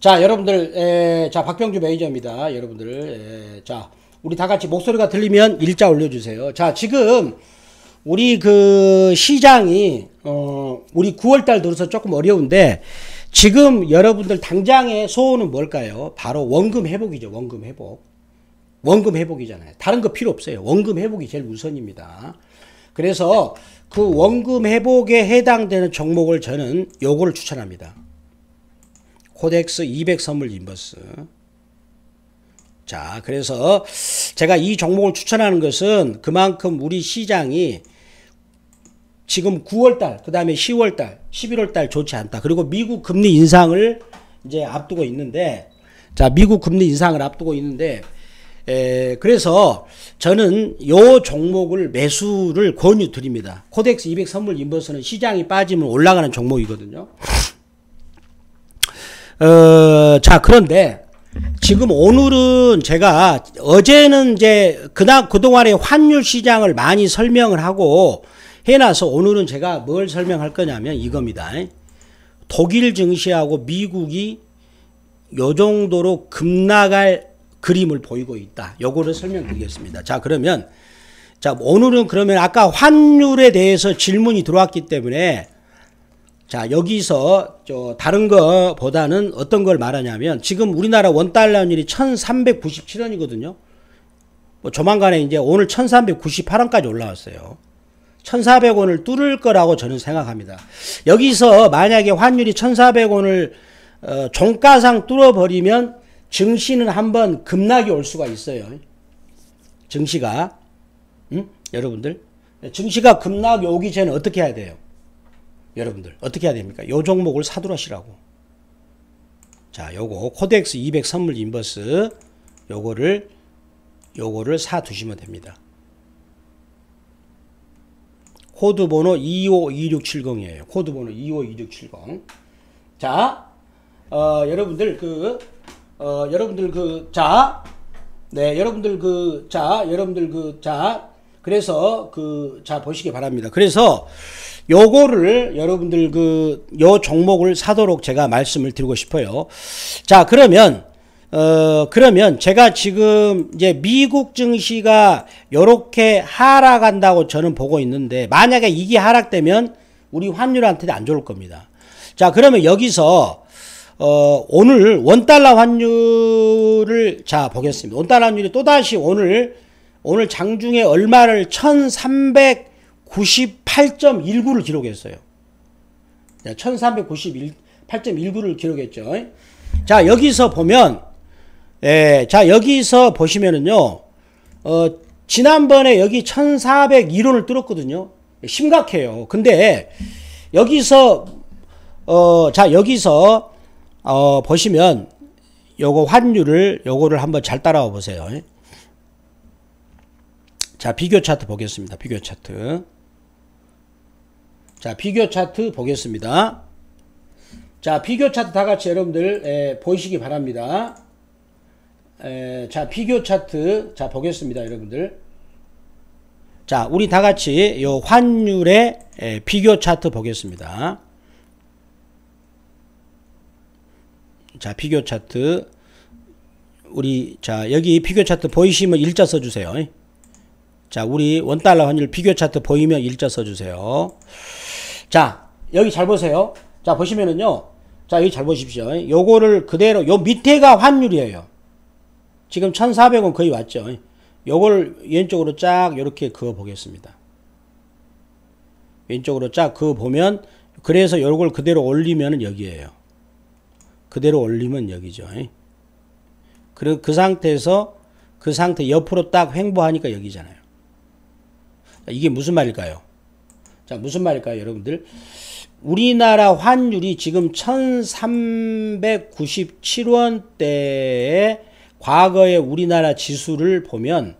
자, 여러분들, 에, 자, 박병주 매니저입니다. 여러분들, 에, 자, 우리 다 같이 목소리가 들리면 일자 올려주세요. 자, 지금 우리 그 시장이, 어, 우리 9월달 들어서 조금 어려운데, 지금 여러분들 당장의 소원은 뭘까요? 바로 원금 회복이죠. 원금 회복. 원금 회복이잖아요. 다른 거 필요 없어요. 원금 회복이 제일 우선입니다. 그래서 그 원금 회복에 해당되는 종목을 저는 요거를 추천합니다. 코덱스 200 선물 인버스. 자, 그래서 제가 이 종목을 추천하는 것은 그만큼 우리 시장이 지금 9월달, 그 다음에 10월달, 11월달 좋지 않다. 그리고 미국 금리 인상을 이제 앞두고 있는데, 자, 미국 금리 인상을 앞두고 있는데, 에, 그래서 저는 요 종목을 매수를 권유 드립니다. 코덱스 200 선물 인버스는 시장이 빠지면 올라가는 종목이거든요. 어, 자, 그런데 지금 오늘은 제가 어제는 이제 그날 그동안의 환율 시장을 많이 설명을 하고 해놔서 오늘은 제가 뭘 설명할 거냐면 이겁니다. 독일 증시하고 미국이 요 정도로 급락할 그림을 보이고 있다. 요거를 설명드리겠습니다. 자, 그러면 자, 오늘은 그러면 아까 환율에 대해서 질문이 들어왔기 때문에 자, 여기서 저 다른 거보다는 어떤 걸 말하냐면 지금 우리나라 원달러율이 1397원이거든요. 뭐 조만간에 이제 오늘 1398원까지 올라왔어요. 1400원을 뚫을 거라고 저는 생각합니다. 여기서 만약에 환율이 1400원을 어, 종가상 뚫어버리면 증시는 한번 급락이 올 수가 있어요. 증시가 응? 여러분들 네, 증시가 급락이 오기 전에 어떻게 해야 돼요? 여러분들 어떻게 해야 됩니까? 요 종목을 사두라시라고 자 요거 코덱스 200 선물 인버스 요거를 요거를 사두시면 됩니다 코드 번호 252670이에요 코드 번호 252670자 어, 여러분들 그 어, 여러분들 그 자 네, 여러분들 그, 자, 여러분들 그, 자, 그래서 그, 자, 보시기 바랍니다. 그래서 요거를 여러분들 그 요 종목을 사도록 제가 말씀을 드리고 싶어요. 자, 그러면 어 그러면 제가 지금 이제 미국 증시가 요렇게 하락한다고 저는 보고 있는데 만약에 이게 하락되면 우리 환율한테도안 좋을 겁니다. 자, 그러면 여기서 어, 오늘 원달러 환율을 자 보겠습니다. 원달러 환율이 또다시 오늘 오늘 장중에 얼마를 1300 98.19를 기록했어요. 1398.19를 기록했죠. 자, 여기서 보면, 예, 자, 여기서 보시면은요, 어, 지난번에 여기 1401원을 뚫었거든요. 심각해요. 근데, 여기서, 어, 자, 여기서, 어, 보시면, 요거 환율을, 요거를 한번 잘 따라와 보세요. 자, 비교 차트 보겠습니다. 비교 차트. 자, 비교 차트 보겠습니다. 자, 비교 차트 다 같이 여러분들 에, 보시기 바랍니다. 에, 자, 비교 차트 자, 보겠습니다, 여러분들. 자, 우리 다 같이 요 환율의 에, 비교 차트 보겠습니다. 자, 비교 차트 우리 자, 여기 비교 차트 보이시면 일자 써 주세요. 자, 우리 원달러 환율 비교 차트 보이면 일자 써 주세요. 자, 여기 잘 보세요. 자, 보시면은요. 자, 여기 잘 보십시오. 요거를 그대로, 요 밑에가 환율이에요. 지금 1,400원 거의 왔죠. 요걸 왼쪽으로 쫙 이렇게 그어 보겠습니다. 왼쪽으로 쫙 그어 보면, 그래서 요걸 그대로 올리면은 여기에요. 그대로 올리면 여기죠. 그그 그 상태에서 그 상태 옆으로 딱 횡보하니까 여기잖아요. 이게 무슨 말일까요? 자, 무슨 말일까요, 여러분들? 우리나라 환율이 지금 1397원대에 과거의 우리나라 지수를 보면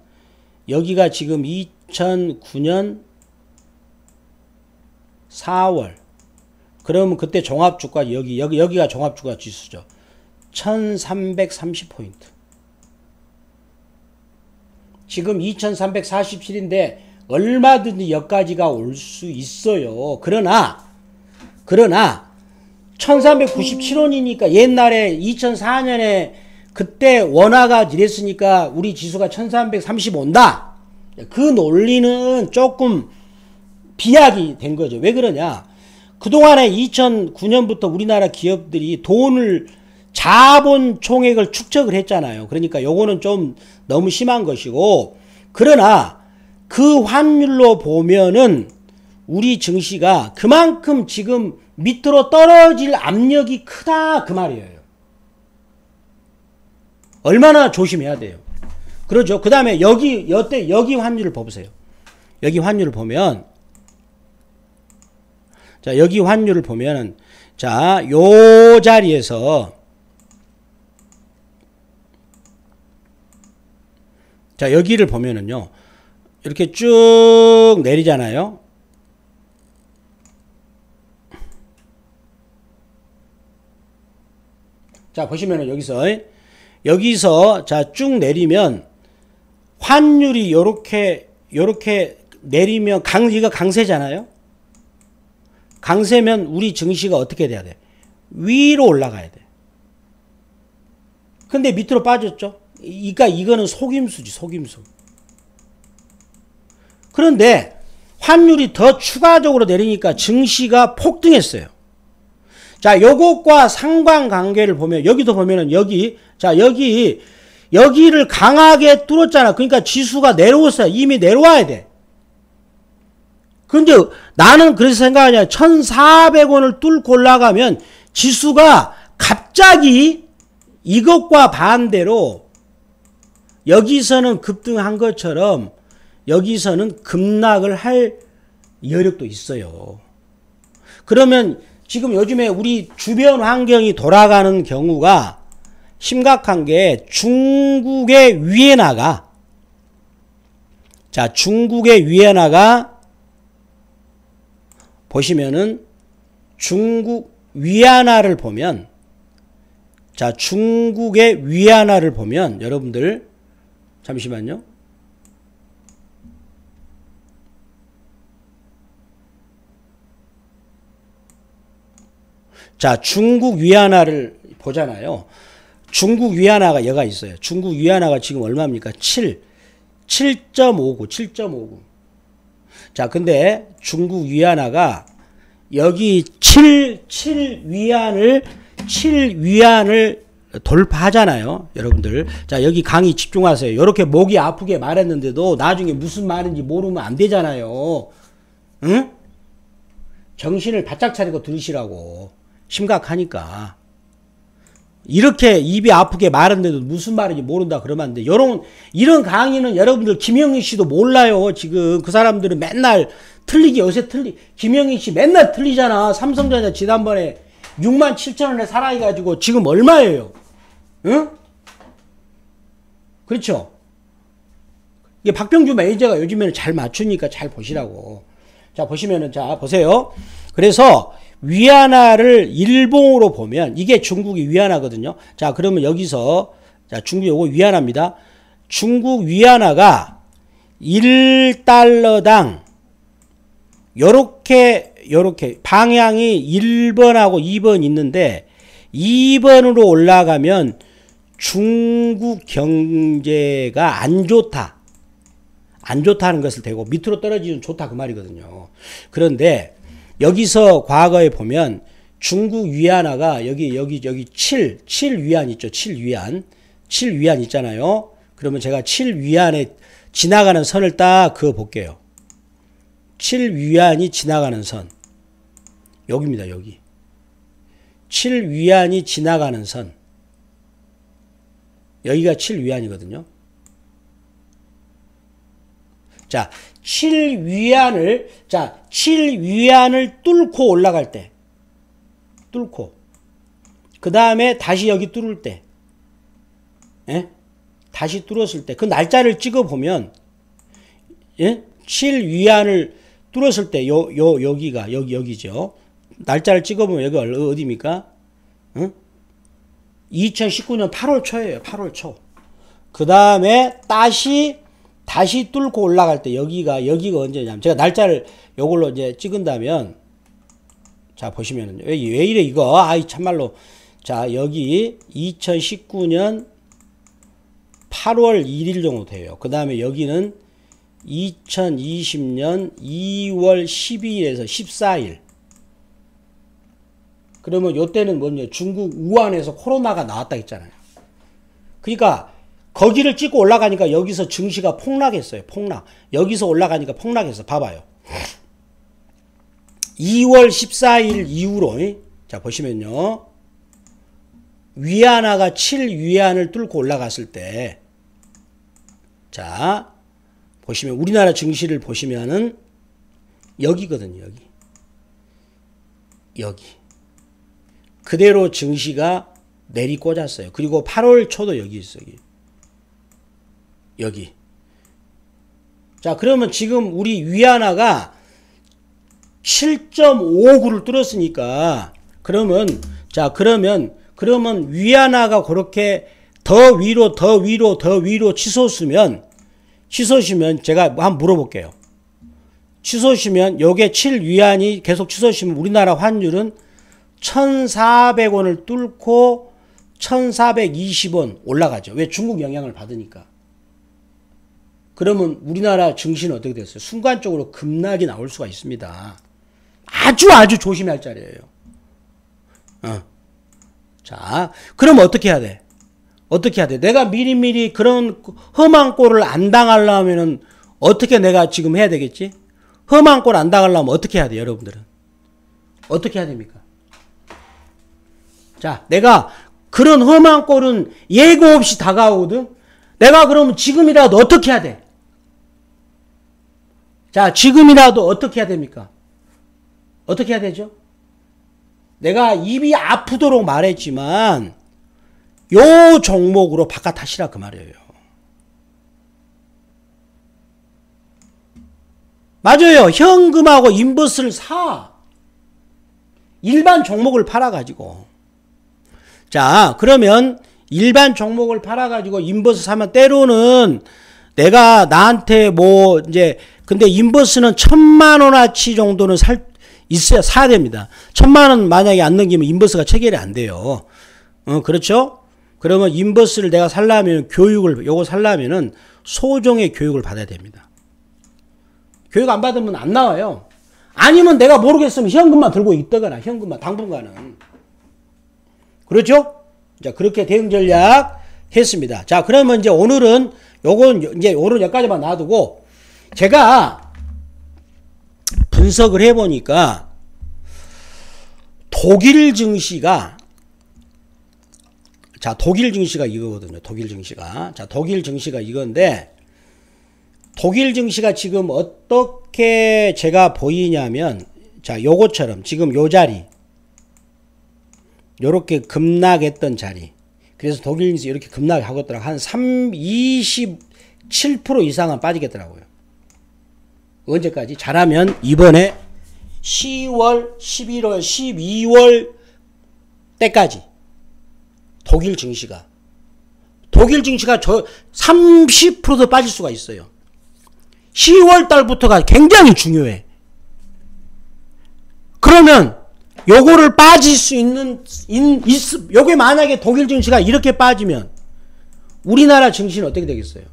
여기가 지금 2009년 4월 그러면 그때 종합주가 여기 여기 여기가 종합주가 지수죠. 1330 포인트. 지금 2347인데 얼마든지 여기까지가 올 수 있어요. 그러나 그러나 1397원이니까 옛날에 2004년에 그때 원화가 이랬으니까 우리 지수가 1335온다. 그 논리는 조금 비약이 된 거죠. 왜 그러냐? 그동안에 2009년부터 우리나라 기업들이 돈을 자본 총액을 축적을 했잖아요. 그러니까 요거는 좀 너무 심한 것이고 그러나 그 환율로 보면은 우리 증시가 그만큼 지금 밑으로 떨어질 압력이 크다 그 말이에요. 얼마나 조심해야 돼요. 그러죠. 그 다음에 여기 여태 여기 환율을 보세요. 여기 환율을 보면 자 여기 환율을 보면 자요 자리에서 자 여기를 보면은요 이렇게 쭉 내리잖아요. 자, 보시면 여기서, 여기서, 자, 쭉 내리면, 환율이 요렇게, 요렇게 내리면, 강, 이가 강세잖아요? 강세면 우리 증시가 어떻게 돼야 돼? 위로 올라가야 돼. 근데 밑으로 빠졌죠? 그러니까 이거는 속임수지, 속임수. 그런데 환율이 더 추가적으로 내리니까 증시가 폭등했어요. 자, 요것과 상관관계를 보면 여기도 보면은 여기 자, 여기 여기를 강하게 뚫었잖아. 그러니까 지수가 내려왔어요. 이미 내려와야 돼. 근데 나는 그래서 생각하냐. 1,400원을 뚫고 올라가면 지수가 갑자기 이것과 반대로 여기서는 급등한 것처럼 여기서는 급락을 할 여력도 있어요. 그러면 지금 요즘에 우리 주변 환경이 돌아가는 경우가 심각한 게 중국의 위에나가 자 중국의 위에나가 보시면은 중국 위안화를 보면 자 중국의 위안화를 보면 여러분들 잠시만요 자, 중국 위안화를 보잖아요. 중국 위안화가 여가 있어요. 중국 위안화가 지금 얼마입니까? 7. 7.59, 7.59. 자, 근데 중국 위안화가 여기 7, 7 위안을, 7 위안을 돌파하잖아요. 여러분들. 자, 여기 강의 집중하세요. 이렇게 목이 아프게 말했는데도 나중에 무슨 말인지 모르면 안 되잖아요. 응? 정신을 바짝 차리고 들으시라고. 심각하니까. 이렇게 입이 아프게 말했는데도 무슨 말인지 모른다 그러면 안 돼. 여러분, 이런 강의는 여러분들 김영희 씨도 몰라요. 지금 그 사람들은 맨날 틀리게 요새 틀리, 김영희 씨 맨날 틀리잖아. 삼성전자 지난번에 6만 7천 원에 살아가지고 지금 얼마예요? 응? 그렇죠? 이게 박병주 매니저가 요즘에는 잘 맞추니까 잘 보시라고. 자, 보시면은, 자, 보세요. 그래서 위안화를 일봉으로 보면 이게 중국이 위안화거든요. 자, 그러면 여기서 자, 중국 요거 위안화입니다. 중국 위안화가 1달러당 요렇게 요렇게 방향이 1번하고 2번 있는데 2번으로 올라가면 중국 경제가 안 좋다. 안 좋다는 것을 대고 밑으로 떨어지면 좋다 그 말이거든요. 그런데 여기서 과거에 보면 중국 위안화가 여기 여기 여기 7, 7 위안 있죠. 7 위안. 7 위안 있잖아요. 그러면 제가 7 위안에 지나가는 선을 딱 그어 볼게요. 7 위안이 지나가는 선. 여기입니다. 여기. 7 위안이 지나가는 선. 여기가 7 위안이거든요. 자, 7위안을 자 7위안을 뚫고 올라갈 때 뚫고 그 다음에 다시 여기 뚫을 때 예? 다시 뚫었을 때 그 날짜를 찍어보면 예? 7위안을 뚫었을 때 요 요 여기가 여기 여기죠 날짜를 찍어보면 여기 어디입니까 응? 2019년 8월 초예요 8월 초그 다음에 다시 다시 뚫고 올라갈 때 여기가 여기가 언제냐면 제가 날짜를 요걸로 이제 찍은다면 자 보시면은 왜, 왜 이래 이거 아이 참말로 자 여기 2019년 8월 1일 정도 돼요 그 다음에 여기는 2020년 2월 12일에서 14일 그러면 요때는 뭐냐 중국 우한에서 코로나가 나왔다 했잖아요 그러니까 거기를 찍고 올라가니까 여기서 증시가 폭락했어요. 폭락. 여기서 올라가니까 폭락했어. 봐봐요. 2월 14일 이후로 자 보시면요. 위안화가 7위안을 뚫고 올라갔을 때 자, 보시면 우리나라 증시를 보시면은 여기거든요. 여기. 여기. 그대로 증시가 내리 꽂았어요. 그리고 8월 초도 여기 있어요. 여기. 여기. 자, 그러면 지금 우리 위안화가 7.59를 뚫었으니까, 그러면, 자, 그러면, 그러면 위안화가 그렇게 더 위로, 더 위로, 더 위로 치솟으면, 치솟으면 제가 한번 물어볼게요. 치솟으면, 요게 7위안이 계속 치솟으면 우리나라 환율은 1,400원을 뚫고 1,420원 올라가죠. 왜 중국 영향을 받으니까. 그러면 우리나라 증시는 어떻게 됐어요? 순간적으로 급락이 나올 수가 있습니다. 아주 아주 조심할 자리예요. 어. 자, 그럼 어떻게 해야 돼? 어떻게 해야 돼? 내가 미리미리 그런 험한 꼴을 안 당하려면은 어떻게 내가 지금 해야 되겠지? 험한 꼴 안 당하려면 어떻게 해야 돼, 여러분들은? 어떻게 해야 됩니까? 자, 내가 그런 험한 꼴은 예고 없이 다가오거든? 내가 그러면 지금이라도 어떻게 해야 돼? 자, 지금이라도 어떻게 해야 됩니까? 어떻게 해야 되죠? 내가 입이 아프도록 말했지만 요 종목으로 바깥하시라 그 말이에요. 맞아요. 현금하고 인버스를 사. 일반 종목을 팔아가지고. 자, 그러면 일반 종목을 팔아가지고 인버스 사면 때로는 내가 나한테 뭐 이제 근데 인버스는 천만 원어치 정도는 살, 있어야 사야 됩니다. 천만 원 만약에 안 넘기면 인버스가 체결이 안 돼요. 어, 그렇죠? 그러면 인버스를 내가 살려면 교육을, 요거 살려면은 소정의 교육을 받아야 됩니다. 교육 안 받으면 안 나와요. 아니면 내가 모르겠으면 현금만 들고 있다거나, 현금만, 당분간은. 그렇죠? 자, 그렇게 대응 전략 했습니다. 자, 그러면 이제 오늘은 요건 이제 오늘 여기까지만 놔두고 제가 분석을 해보니까 독일 증시가 자 독일 증시가 이거거든요. 독일 증시가 자 독일 증시가 이건데 독일 증시가 지금 어떻게 제가 보이냐면 자 요거처럼 지금 요 자리 요렇게 급락했던 자리 그래서 독일 증시 이렇게 급락하고 있더라고한 3, 27% 이상은 빠지겠더라고요. 언제까지? 잘하면 이번에 10월, 11월, 12월 때까지 독일 증시가 독일 증시가 저 30%도 빠질 수가 있어요. 10월 달부터가 굉장히 중요해. 그러면 요거를 빠질 수 있는 인, 있, 요게 만약에 독일 증시가 이렇게 빠지면 우리나라 증시는 어떻게 되겠어요?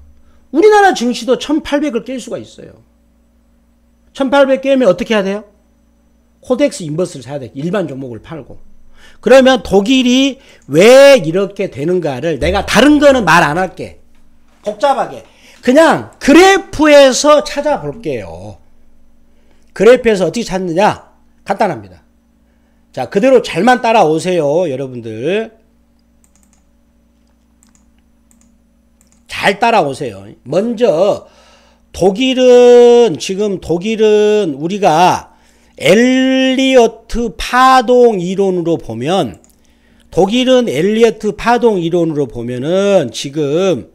우리나라 증시도 1800을 깰 수가 있어요. 1800개면 어떻게 해야 돼요? 코덱스 인버스를 사야 돼. 일반 종목을 팔고. 그러면 독일이 왜 이렇게 되는가를 내가 다른 거는 말 안 할게. 복잡하게. 그냥 그래프에서 찾아볼게요. 그래프에서 어떻게 찾느냐? 간단합니다. 자, 그대로 잘만 따라오세요, 여러분들. 잘 따라오세요. 먼저 독일은 지금 독일은 우리가 엘리어트 파동 이론으로 보면 독일은 엘리어트 파동 이론으로 보면은 지금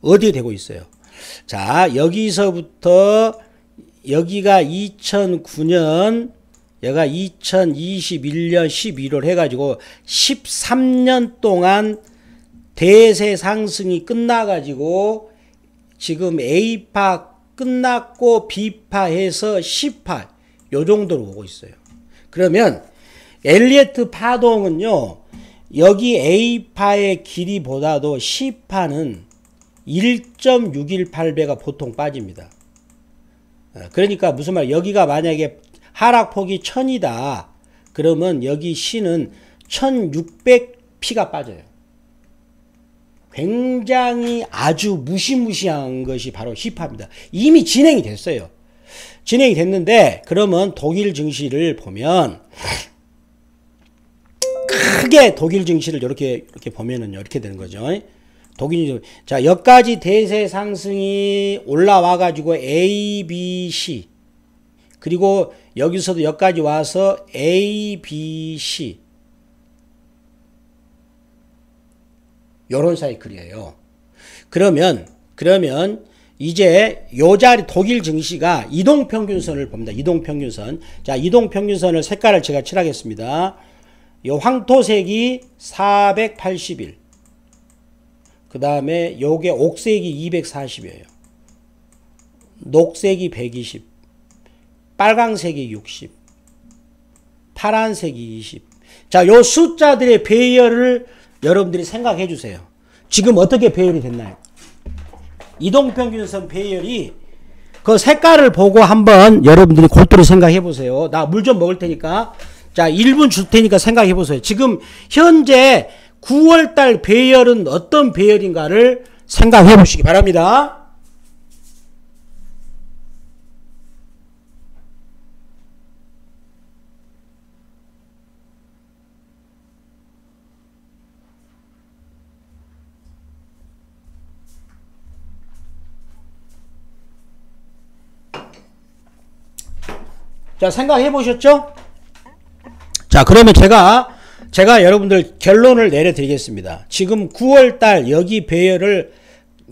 어디에 되고 있어요? 자, 여기서부터 여기가 2009년 얘가 2021년 11월 해가지고 13년 동안 대세 상승이 끝나가지고 지금 A파 끝났고 B파에서 C파 요 정도로 오고 있어요. 그러면 엘리어트 파동은요. 여기 A파의 길이보다도 C파는 1.618배가 보통 빠집니다. 아, 그러니까 무슨 말 여기가 만약에 하락폭이 1000이다. 그러면 여기 C는 1600P가 빠져요. 굉장히 아주 무시무시한 것이 바로 힙합입니다. 이미 진행이 됐어요. 진행이 됐는데 그러면 독일 증시를 보면 크게 독일 증시를 이렇게 이렇게 보면은 이렇게 되는 거죠. 독일 자 여기까지 대세 상승이 올라와 가지고 A, B, C 그리고 여기서도 여기까지 와서 A, B, C 요런 사이클이에요. 그러면 그러면 이제 요 자리 독일 증시가 이동 평균선을 봅니다. 이동 평균선. 자, 이동 평균선을 색깔을 제가 칠하겠습니다. 요 황토색이 481. 그다음에 요게 옥색이 240이에요. 녹색이 120. 빨강색이 60. 파란색이 20. 자, 요 숫자들의 배열을 여러분들이 생각해 주세요. 지금 어떻게 배열이 됐나요? 이동평균선 배열이 그 색깔을 보고 한번 여러분들이 골똘히 생각해 보세요. 나 물 좀 먹을 테니까. 자, 1분 줄 테니까 생각해 보세요. 지금 현재 9월달 배열은 어떤 배열인가를 생각해 보시기 바랍니다. 자, 생각해 보셨죠? 자, 그러면 제가 제가 여러분들 결론을 내려드리겠습니다. 지금 9월달 여기 배열을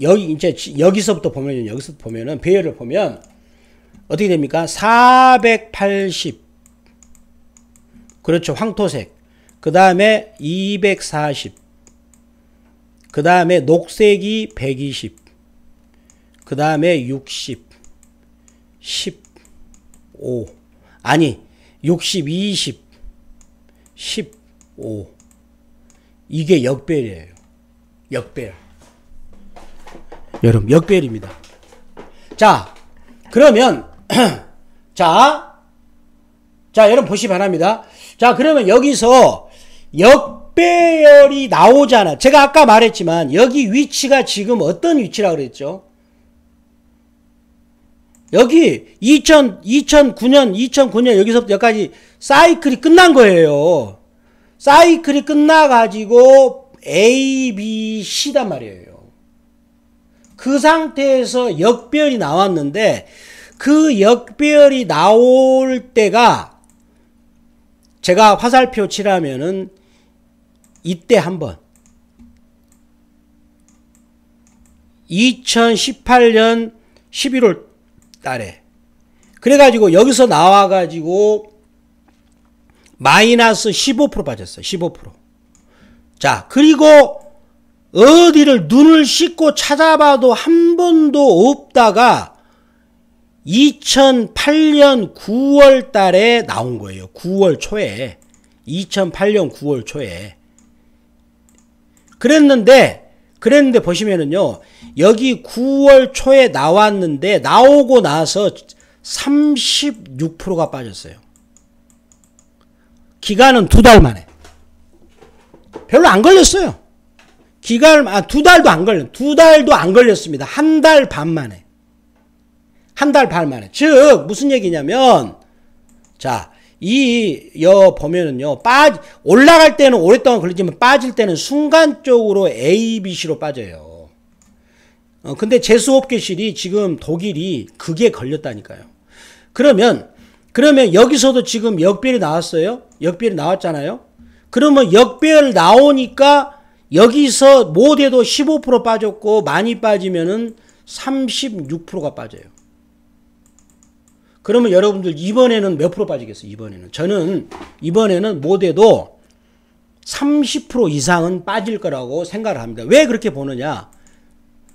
여기 이제 여기서부터 보면 여기서 보면은 배열을 보면 어떻게 됩니까? 480 그렇죠 황토색 그 다음에 240 그 다음에 녹색이 120 그 다음에 60 15 아니 60, 20, 15 이게 역별이에요. 역별. 여러분 역별입니다. 자 그러면 자, 자 여러분 보시 바랍니다. 자 그러면 여기서 역배열이 나오잖아. 제가 아까 말했지만 여기 위치가 지금 어떤 위치라 그랬죠? 여기 2000, 2009년, 2009년 여기서부터 여기까지 사이클이 끝난 거예요. 사이클이 끝나가지고 A, B, C단 말이에요. 그 상태에서 역별이 나왔는데 그 역별이 나올 때가 제가 화살표 칠하면은 이때 한번 2018년 11월 달에. 그래가지고 여기서 나와가지고 마이너스 15% 빠졌어요. 15%. 자, 그리고 어디를 눈을 씻고 찾아봐도 한 번도 없다가 2008년 9월 달에 나온 거예요. 9월 초에. 2008년 9월 초에. 그랬는데 그랬는데 보시면은요, 여기 9월 초에 나왔는데, 나오고 나서 36%가 빠졌어요. 기간은 두 달 만에. 별로 안 걸렸어요. 기간, 아, 두 달도 안 걸려. 두 달도 안 걸렸습니다. 한 달 반 만에. 한 달 반 만에. 즉, 무슨 얘기냐면, 자, 이여 범위는요 빠 올라갈 때는 오랫동안 걸리지만 빠질 때는 순간적으로 A, B, C로 빠져요. 어, 근데 제수업계실이 지금 독일이 그게 걸렸다니까요. 그러면 그러면 여기서도 지금 역별이 나왔어요. 역별이 나왔잖아요. 그러면 역별 나오니까 여기서 못해도 15% 빠졌고 많이 빠지면은 36%가 빠져요. 그러면 여러분들 이번에는 몇 프로 빠지겠어요? 이번에는 저는 이번에는 못해도 30% 이상은 빠질 거라고 생각을 합니다. 왜 그렇게 보느냐?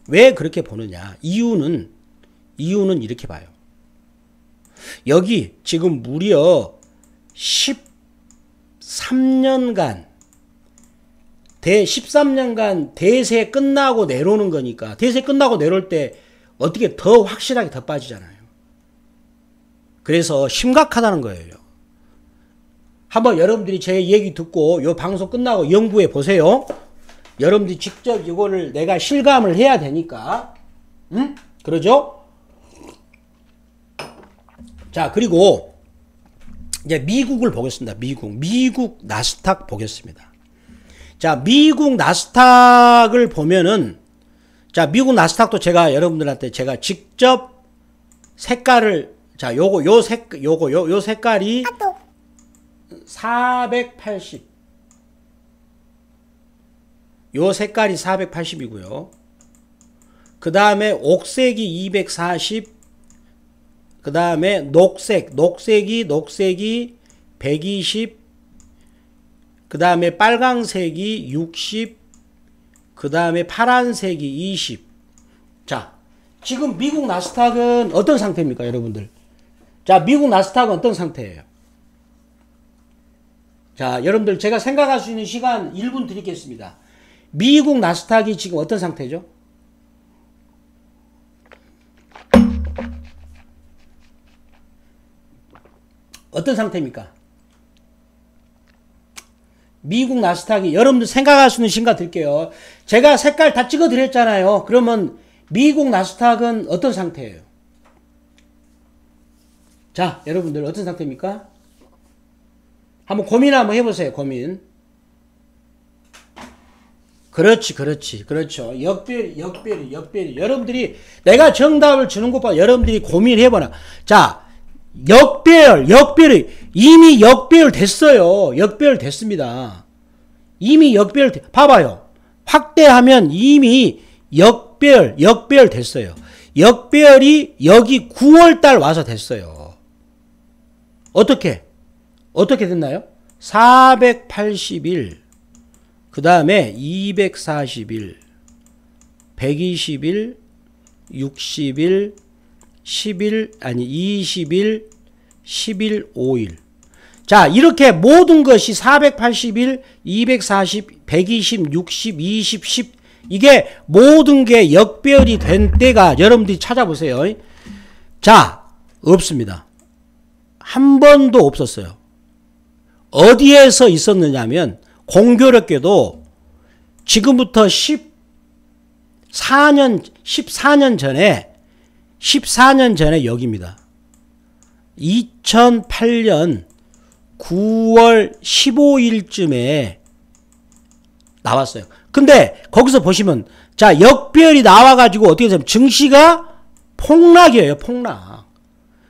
왜 그렇게 보느냐? 이유는 이유는 이렇게 봐요. 여기 지금 무려 13년간 대 13년간 대세 끝나고 내려오는 거니까 대세 끝나고 내려올 때 어떻게 더 확실하게 더 빠지잖아요. 그래서 심각하다는 거예요. 한번 여러분들이 제 얘기 듣고 요 방송 끝나고 연구해 보세요. 여러분들이 직접 이거를 내가 실감을 해야 되니까. 응? 그러죠? 자, 그리고 이제 미국을 보겠습니다. 미국. 미국 나스닥 보겠습니다. 자, 미국 나스닥을 보면은 자, 미국 나스닥도 제가 여러분들한테 제가 직접 색깔을 자, 요거 요 색, 요거 요, 요 색깔이 480. 아, 요 색깔이 480이고요. 그 다음에 옥색이 240. 그 다음에 녹색, 녹색이 녹색이 120. 그 다음에 빨강색이 60. 그 다음에 파란색이 20. 자, 지금 미국 나스닥은 어떤 상태입니까, 여러분들? 자, 미국 나스닥은 어떤 상태예요? 자, 여러분들 제가 생각할 수 있는 시간 1분 드리겠습니다. 미국 나스닥이 지금 어떤 상태죠? 어떤 상태입니까? 미국 나스닥이 여러분들 생각할 수 있는 시간 드릴게요. 제가 색깔 다 찍어 드렸잖아요. 그러면 미국 나스닥은 어떤 상태예요? 자, 여러분들 어떤 상태입니까? 한번 고민 한번 해보세요, 고민. 그렇지, 그렇지, 그렇죠. 역별, 역별, 역별. 여러분들이 내가 정답을 주는 것보다 여러분들이 고민해봐라. 자, 역별, 역별이 이미 역별 됐어요. 역별 됐습니다. 이미 역별, 봐봐요. 확대하면 이미 역별, 역별 됐어요. 역별이 여기 9월달 와서 됐어요. 어떻게? 어떻게 됐나요? 481, 그 다음에 241, 121, 61, 11, 아니 21, 11, 5일. 자, 이렇게 모든 것이 481, 240, 120, 60, 20, 10 이게 모든 게 역별이 된 때가 여러분들이 찾아보세요. 자, 없습니다. 한 번도 없었어요. 어디에서 있었느냐면 공교롭게도 지금부터 14년 14년 전에 14년 전에 여기입니다. 2008년 9월 15일쯤에 나왔어요. 근데 거기서 보시면 자 역별이 나와가지고 어떻게 되면 증시가 폭락이에요 폭락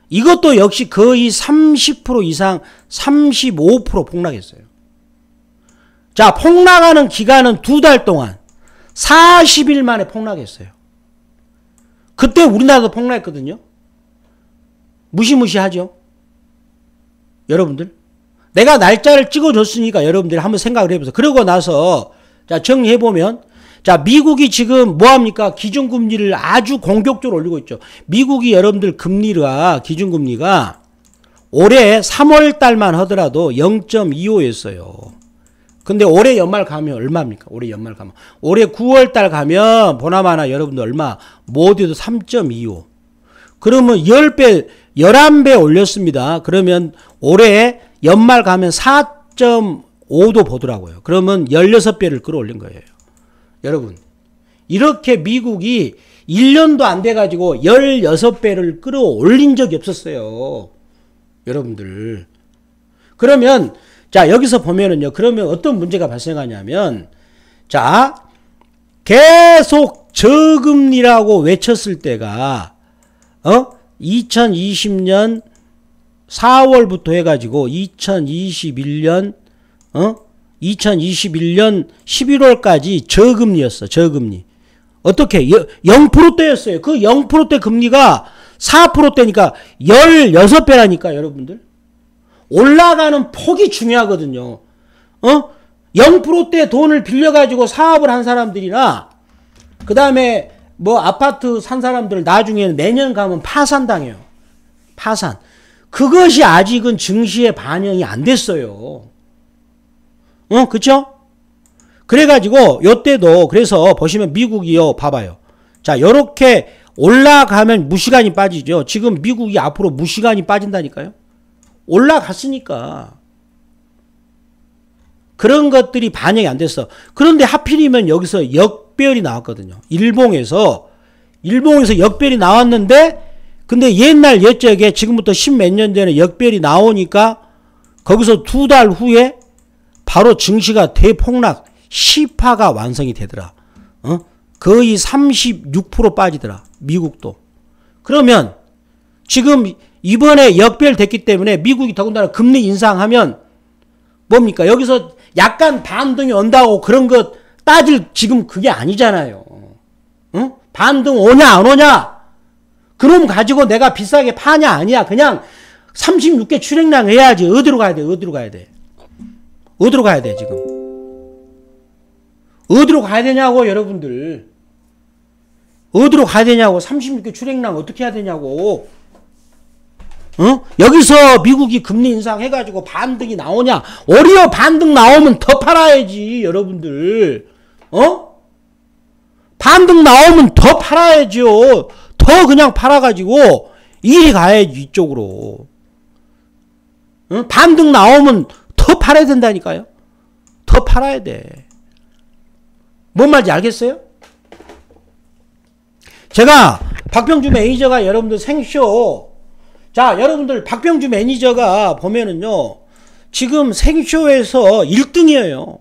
이것도 역시 거의 30% 이상 35% 폭락했어요. 자, 폭락하는 기간은 두 달 동안 40일 만에 폭락했어요. 그때 우리나라도 폭락했거든요. 무시무시하죠. 여러분들. 내가 날짜를 찍어줬으니까 여러분들이 한번 생각을 해보세요. 그러고 나서 자 정리해보면 자, 미국이 지금 뭐 합니까? 기준금리를 아주 공격적으로 올리고 있죠. 미국이 여러분들 금리가 기준금리가 올해 3월 달만 하더라도 0.25였어요. 근데 올해 연말 가면 얼마입니까? 올해 연말 가면 올해 9월 달 가면 보나마나 여러분들 얼마 모두도 3.25. 그러면 10배 11배 올렸습니다. 그러면 올해 연말 가면 4.5도 보더라고요. 그러면 16배를 끌어올린 거예요. 여러분, 이렇게 미국이 1년도 안 돼가지고 16배를 끌어올린 적이 없었어요. 여러분들. 그러면, 자, 여기서 보면은요, 그러면 어떤 문제가 발생하냐면, 자, 계속 저금리라고 외쳤을 때가, 어? 2020년 4월부터 해가지고 2021년, 어? 2021년 11월까지 저금리였어. 저금리. 어떻게? 0%대였어요. 그 0%대 금리가 4%대니까 16배라니까 여러분들. 올라가는 폭이 중요하거든요. 어? 0%대 돈을 빌려가지고 사업을 한 사람들이나 그 다음에 뭐 아파트 산 사람들 나중에 내년 가면 파산당해요. 파산. 그것이 아직은 증시에 반영이 안 됐어요. 응, 그쵸? 그래가지고, 요때도, 그래서 보시면 미국이요, 봐봐요. 자, 요렇게 올라가면 무시간이 빠지죠. 지금 미국이 앞으로 무시간이 빠진다니까요? 올라갔으니까. 그런 것들이 반영이 안 됐어. 그런데 하필이면 여기서 역별이 나왔거든요. 일봉에서, 일봉에서 역별이 나왔는데, 근데 옛날 옛적에 지금부터 십몇년 전에 역별이 나오니까, 거기서 두 달 후에 바로 증시가 대폭락 시파가 완성이 되더라. 어? 거의 36% 빠지더라. 미국도. 그러면 지금 이번에 역별됐기 때문에 미국이 더군다나 금리 인상하면 뭡니까? 여기서 약간 반등이 온다고 그런 것 따질 지금 그게 아니잖아요. 응? 어? 반등 오냐 안 오냐? 그럼 가지고 내가 비싸게 파냐 아니야. 그냥 36개 출행량 해야지. 어디로 가야 돼? 어디로 가야 돼? 어디로 가야 돼 지금? 어디로 가야 되냐고 여러분들 어디로 가야 되냐고 36개 출행량 어떻게 해야 되냐고 어? 여기서 미국이 금리 인상 해가지고 반등이 나오냐 오히려 반등 나오면 더 팔아야지 여러분들 어? 반등 나오면 더 팔아야죠 더 그냥 팔아가지고 이리 가야지 이쪽으로 어? 반등 나오면 팔아야 된다니까요. 더 팔아야 돼. 뭔 말인지 알겠어요? 제가 박병주 매니저가 여러분들 생쇼 자 여러분들 박병주 매니저가 보면은요 지금 생쇼에서 1등이에요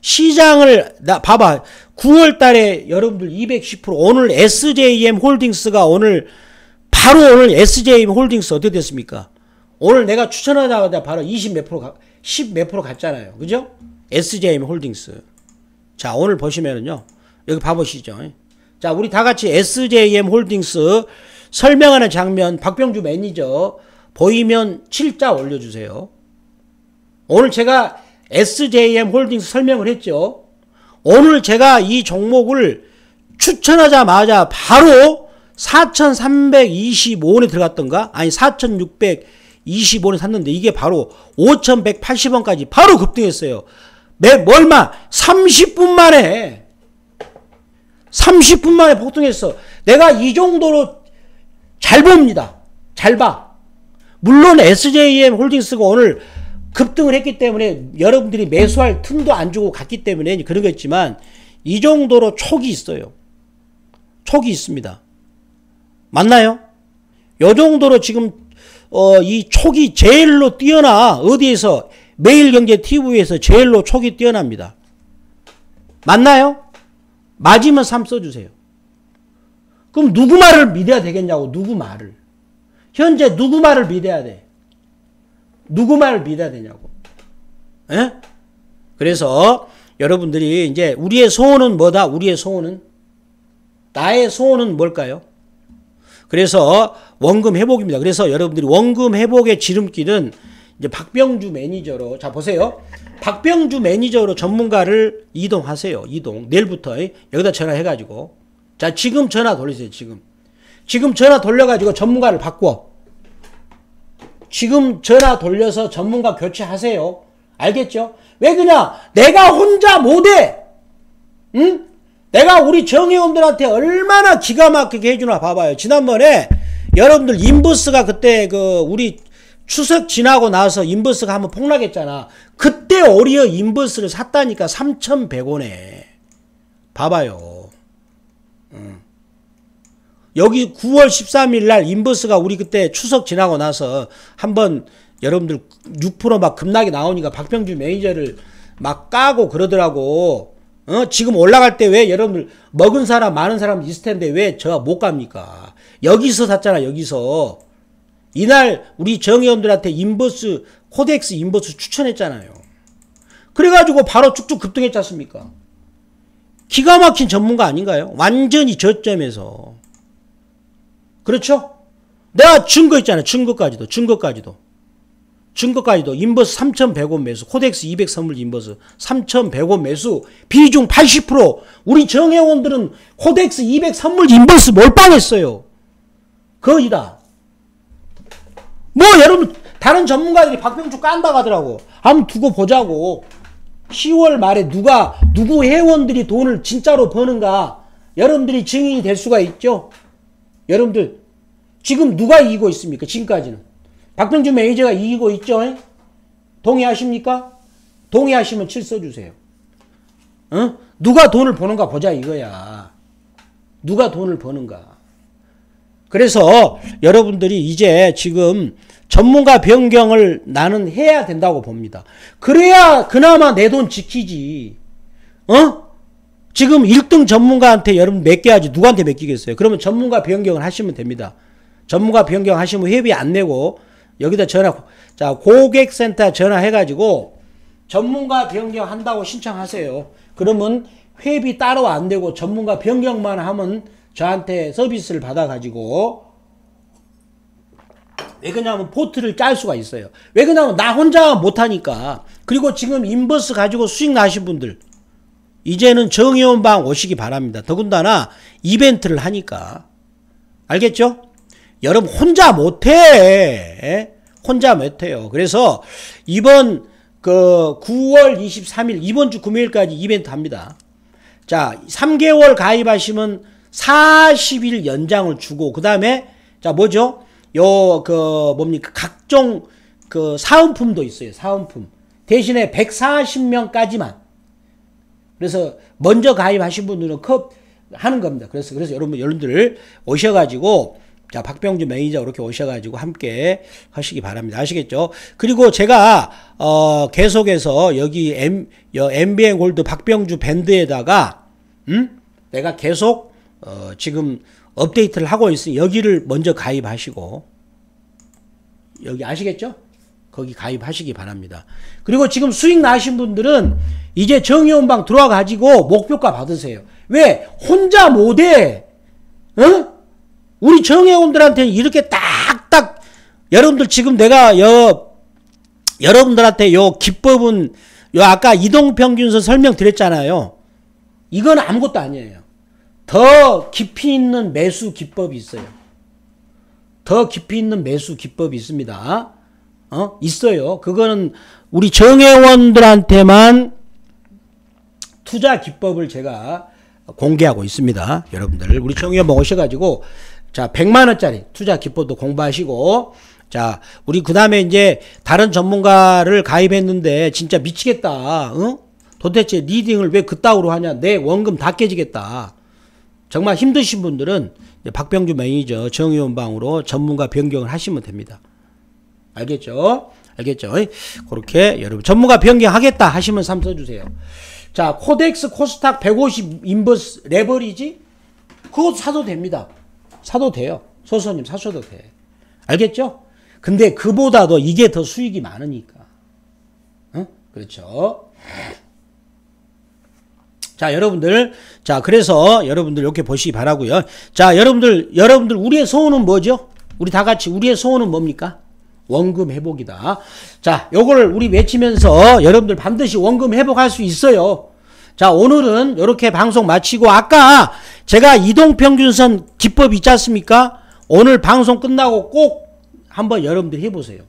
시장을 나 봐봐 9월 달에 여러분들 210% 오늘 SJM 홀딩스가 오늘 바로 오늘 SJM 홀딩스 어떻게 됐습니까 오늘 내가 추천하다가 바로 20 몇 프로, 10 몇 프로 갔잖아요. 그죠? SJM 홀딩스. 자, 오늘 보시면은요. 여기 봐보시죠. 자, 우리 다 같이 SJM 홀딩스 설명하는 장면, 박병주 매니저 보이면 7자 올려주세요. 오늘 제가 SJM 홀딩스 설명을 했죠. 오늘 제가 이 종목을 추천하자마자 바로 4,325원에 들어갔던가? 아니, 4,600 25원에 샀는데 이게 바로 5,180원까지 바로 급등했어요. 매 얼마? 30분 만에 30분 만에 폭등했어. 내가 이 정도로 잘 봅니다. 잘 봐. 물론 SJM 홀딩스가 오늘 급등을 했기 때문에 여러분들이 매수할 틈도 안 주고 갔기 때문에 그러겠지만 이 정도로 촉이 있어요. 촉이 있습니다. 맞나요? 요 정도로 지금 어, 이 촉이 제일로 뛰어나 어디에서 매일경제 TV에서 제일로 촉이 뛰어납니다. 맞나요? 맞으면 3 써주세요. 그럼 누구 말을 믿어야 되겠냐고 누구 말을 현재 누구 말을 믿어야 돼? 누구 말을 믿어야 되냐고 에? 예? 그래서 여러분들이 이제 우리의 소원은 뭐다? 우리의 소원은 나의 소원은 뭘까요? 그래서 원금 회복입니다. 그래서 여러분들이 원금 회복의 지름길은 이제 박병주 매니저로 자 보세요. 박병주 매니저로 전문가를 이동하세요. 이동 내일부터 여기다 전화해가지고 자 지금 전화 돌리세요. 지금 지금 전화 돌려가지고 전문가를 바꿔. 지금 전화 돌려서 전문가 교체하세요. 알겠죠? 왜 그냐? 내가 혼자 못해. 응? 내가 우리 정의원들한테 얼마나 기가 막히게 해주나 봐봐요. 지난번에 여러분들 인버스가 그때 그 우리 추석 지나고 나서 인버스가 한번 폭락했잖아. 그때 오리어 인버스를 샀다니까 3,100원에. 봐봐요. 음. 여기 9월 13일 날 인버스가 우리 그때 추석 지나고 나서 한번 여러분들 6%막 급락이 나오니까 박병주 매니저를 막 까고 그러더라고. 어? 지금 올라갈 때 왜 여러분들 먹은 사람 많은 사람 있을 텐데 왜 저 못 갑니까? 여기서 샀잖아 여기서 이날 우리 정의원들한테 인버스 코덱스 인버스 추천했잖아요 그래가지고 바로 쭉쭉 급등했지 않습니까 기가 막힌 전문가 아닌가요 완전히 저점에서 그렇죠 내가 증거 있잖아요 증거까지도 증거까지도 증거까지도 인버스 3,100원 매수, 코덱스 200 선물 인버스 3,100원 매수, 비중 80%. 우리 정회원들은 코덱스 200 선물 인버스 몰빵했어요. 거의다. 뭐 여러분 다른 전문가들이 박병주 깐다고 더라고 한번 두고 보자고. 10월 말에 누가 누구 회원들이 돈을 진짜로 버는가 여러분들이 증인이 될 수가 있죠. 여러분들 지금 누가 이기고 있습니까? 지금까지는 박병주 매니저가 이기고 있죠. 동의하십니까? 동의하시면 칠 써주세요. 어? 누가 돈을 버는가 보자 이거야. 누가 돈을 버는가. 그래서 여러분들이 이제 지금 전문가 변경을 나는 해야 된다고 봅니다. 그래야 그나마 내 돈 지키지. 어? 지금 1등 전문가한테 여러분 맡겨야지 누구한테 맡기겠어요? 그러면 전문가 변경을 하시면 됩니다. 전문가 변경하시면 회비 안 내고 여기다 전화 자 고객센터 전화해가지고 전문가 변경한다고 신청하세요. 그러면 회비 따로 안 되고 전문가 변경만 하면 저한테 서비스를 받아가지고 왜그냐면 포트를 짤 수가 있어요. 왜그냐면나 혼자 못하니까 그리고 지금 인버스 가지고 수익 나신 분들 이제는 정의원방 오시기 바랍니다. 더군다나 이벤트를 하니까 알겠죠? 여러분 혼자 못해 혼자 못해요. 그래서 이번 그 9월 23일 이번 주 금요일까지 이벤트 합니다. 자 3개월 가입하시면 40일 연장을 주고 그다음에 자 뭐죠? 요 그 뭡니까? 각종 그 사은품도 있어요. 사은품. 대신에 140명까지만. 그래서 먼저 가입하신 분들은 컵 하는 겁니다. 그래서 그래서 여러분 여러분들 오셔 가지고 자, 박병주 매니저 이렇게 오셔가지고 함께 하시기 바랍니다. 아시겠죠? 그리고 제가, 어, 계속해서 여기 엠, 여, m b 골드 박병주 밴드에다가, 음? 내가 계속 어, 지금 업데이트를 하고 있으니 여기를 먼저 가입하시고 여기 아시겠죠? 거기 가입하시기 바랍니다. 그리고 지금 수익 나신 분들은 이제 정의원방 들어와 가지고 목표가 받으세요. 왜 혼자 못해? 응? 우리 정의원들한테 이렇게 딱딱 여러분들 지금 내가 여 여러분들한테 요 기법은 요 아까 이동평균선 설명드렸잖아요. 이건 아무것도 아니에요. 더 깊이 있는 매수 기법이 있어요. 더 깊이 있는 매수 기법이 있습니다. 어? 있어요. 그거는 우리 정회원들한테만 투자 기법을 제가 공개하고 있습니다. 여러분들 우리 정회원 으셔가지고자 100만 원짜리 투자 기법도 공부하시고 자 우리 그 다음에 이제 다른 전문가를 가입했는데 진짜 미치겠다. 응? 도대체 리딩을 왜그따위로 하냐? 내 원금 다 깨지겠다. 정말 힘드신 분들은 박병주 매니저 정의원 방으로 전문가 변경을 하시면 됩니다. 알겠죠? 알겠죠? 그렇게 여러분 전문가 변경하겠다 하시면 삼 써주세요. 자 코덱스 코스닥 150 인버스 레버리지 그것 사도 됩니다. 사도 돼요. 소소님 사셔도 돼. 알겠죠? 근데 그보다도 이게 더 수익이 많으니까. 응? 그렇죠? 자, 여러분들. 자, 그래서 여러분들 이렇게 보시기 바라고요. 자, 여러분들 여러분들 우리의 소원은 뭐죠? 우리 다 같이 우리의 소원은 뭡니까? 원금 회복이다. 자, 요걸 우리 외치면서 여러분들 반드시 원금 회복할 수 있어요. 자, 오늘은 이렇게 방송 마치고 아까 제가 이동평균선 기법 있지 않습니까? 오늘 방송 끝나고 꼭 한번 여러분들 해보세요.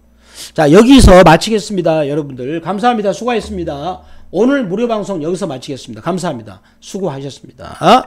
자, 여기서 마치겠습니다. 여러분들 감사합니다. 수고하셨습니다 오늘 무료 방송 여기서 마치겠습니다. 감사합니다. 수고하셨습니다.